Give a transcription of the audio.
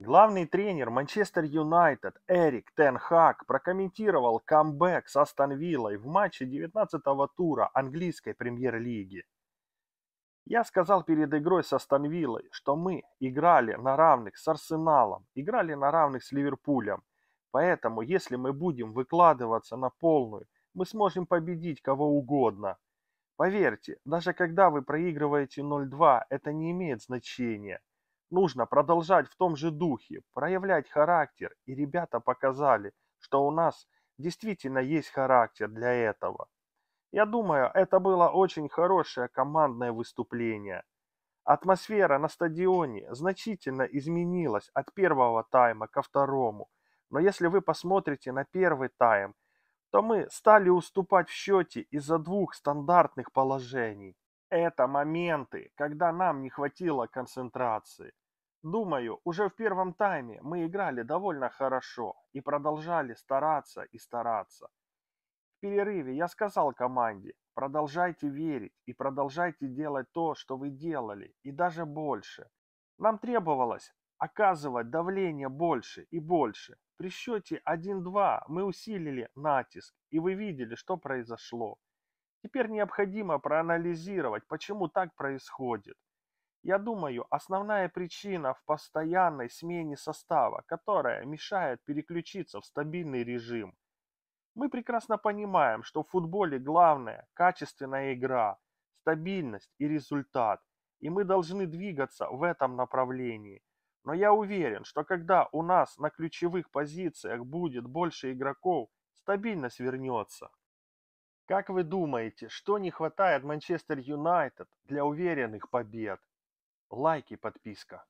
Главный тренер Манчестер Юнайтед Эрик Тенхак прокомментировал камбэк с Астон Виллой в матче 19-го тура английской премьер-лиги. Я сказал перед игрой с Астон Виллой, что мы играли на равных с Арсеналом, играли на равных с Ливерпулем. Поэтому, если мы будем выкладываться на полную, мы сможем победить кого угодно. Поверьте, даже когда вы проигрываете 0-2, это не имеет значения – Нужно продолжать в том же духе, проявлять характер, и ребята показали, что у нас действительно есть характер для этого. Я думаю, это было очень хорошее командное выступление. Атмосфера на стадионе значительно изменилась от первого тайма ко второму, но если вы посмотрите на первый тайм, то мы стали уступать в счете из-за двух стандартных положений. Это моменты, когда нам не хватило концентрации. Думаю, уже в первом тайме мы играли довольно хорошо и продолжали стараться и стараться. В перерыве я сказал команде, продолжайте верить и продолжайте делать то, что вы делали, и даже больше. Нам требовалось оказывать давление больше и больше. При счете 1-2 мы усилили натиск, и вы видели, что произошло. Теперь необходимо проанализировать, почему так происходит. Я думаю, основная причина в постоянной смене состава, которая мешает переключиться в стабильный режим. Мы прекрасно понимаем, что в футболе главное – качественная игра, стабильность и результат, и мы должны двигаться в этом направлении. Но я уверен, что когда у нас на ключевых позициях будет больше игроков, стабильность вернется. Как вы думаете, что не хватает Манчестер Юнайтед для уверенных побед? Лайки, подписка